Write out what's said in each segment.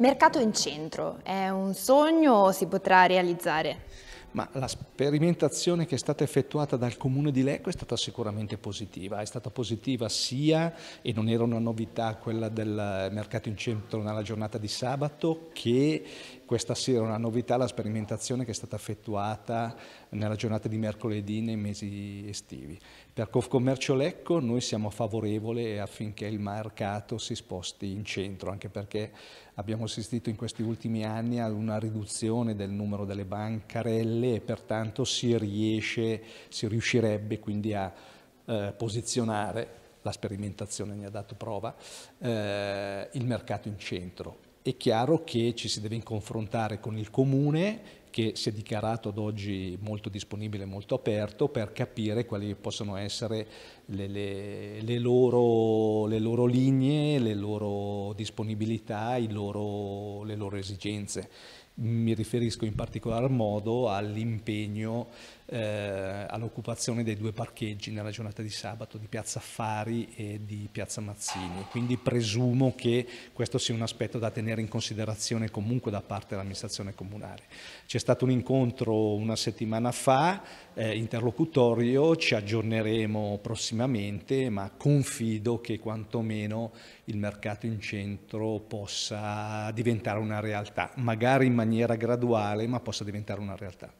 Mercato in centro, è un sogno o si potrà realizzare? ma la sperimentazione che è stata effettuata dal comune di Lecco è stata sicuramente positiva, è stata positiva sia, e non era una novità quella del mercato in centro nella giornata di sabato, che questa sera una novità la sperimentazione che è stata effettuata nella giornata di mercoledì nei mesi estivi. Per Confcommercio Lecco noi siamo favorevoli affinché il mercato si sposti in centro, anche perché abbiamo assistito in questi ultimi anni ad una riduzione del numero delle bancarelle pelle e pertanto si, riesce, si riuscirebbe quindi a eh, posizionare, la sperimentazione ne ha dato prova, eh, il mercato in centro. È chiaro che ci si deve confrontare con il comune che si è dichiarato ad oggi molto disponibile, molto aperto per capire quali possono essere le, le, le, loro, le loro, linee, le loro disponibilità, loro, le loro esigenze. Mi riferisco in particolar modo all'impegno eh, all'occupazione dei due parcheggi nella giornata di sabato di Piazza Affari e di Piazza Mazzini. Quindi presumo che questo sia un aspetto da tenere in considerazione comunque da parte dell'amministrazione comunale. C'è stato un incontro una settimana fa, eh, interlocutorio, ci aggiorneremo prossimamente, ma confido che quantomeno il mercato in centro possa diventare una realtà, magari in maniera graduale, ma possa diventare una realtà.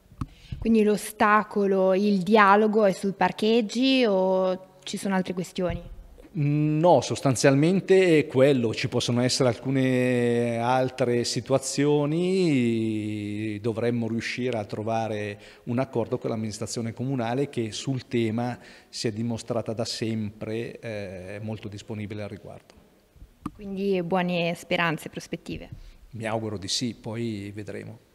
Quindi l'ostacolo, il dialogo è sui parcheggi o ci sono altre questioni? No, sostanzialmente è quello, ci possono essere alcune altre situazioni dovremmo riuscire a trovare un accordo con l'amministrazione comunale che sul tema si è dimostrata da sempre eh, molto disponibile al riguardo. Quindi buone speranze, e prospettive? Mi auguro di sì, poi vedremo.